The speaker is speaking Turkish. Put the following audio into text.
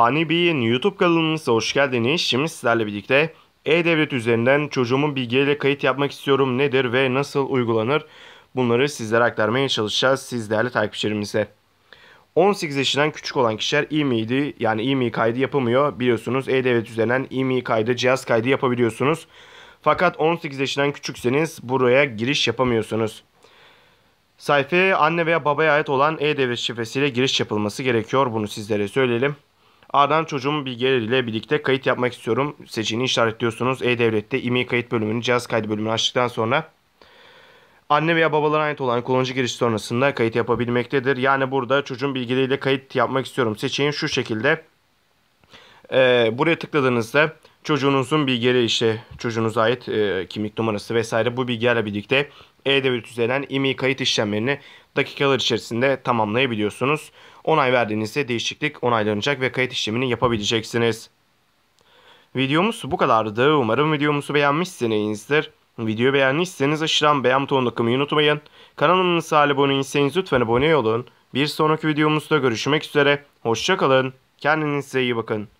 Ani Bey'in YouTube kanalımıza hoş geldiniz. Şimdi sizlerle birlikte E-Devlet üzerinden çocuğumun bilgileriyle kayıt yapmak istiyorum nedir ve nasıl uygulanır bunları sizlere aktarmaya çalışacağız siz değerli takipçilerimize. 18 yaşından küçük olan kişiler IMEI'di yani IMEI kaydı yapamıyor biliyorsunuz E-Devlet üzerinden IMEI kaydı cihaz kaydı yapabiliyorsunuz. Fakat 18 yaşından küçükseniz buraya giriş yapamıyorsunuz. Sayfaya anne veya babaya ait olan E-Devlet şifresiyle giriş yapılması gerekiyor. Bunu sizlere söyleyelim. Ardından çocuğumun bilgileriyle birlikte kayıt yapmak istiyorum. Seçeneğini işaretliyorsunuz. E-Devlet'te IMEI kayıt bölümünü, cihaz kaydı bölümünü açtıktan sonra anne veya babalara ait olan kullanıcı giriş sonrasında kayıt yapabilmektedir. Yani burada çocuğun bilgileriyle kayıt yapmak istiyorum. Seçeneği şu şekilde. E, buraya tıkladığınızda çocuğunuzun bilgileri işte çocuğunuza ait e, kimlik numarası vesaire bu bilgilerle birlikte E-Devlet üzerinden IMEI kayıt işlemlerini dakikalar içerisinde tamamlayabiliyorsunuz. Onay verdiğinizde değişiklik onaylanacak ve kayıt işlemini yapabileceksiniz. Videomuz bu kadardı. Umarım videomuzu beğenmişsinizdir. Videoyu beğendiyseniz aşağıdan beğen butonuna tıklamayı unutmayın. Kanalımıza abone değilseniz lütfen abone olun. Bir sonraki videomuzda görüşmek üzere. Hoşçakalın. Kendinize iyi bakın.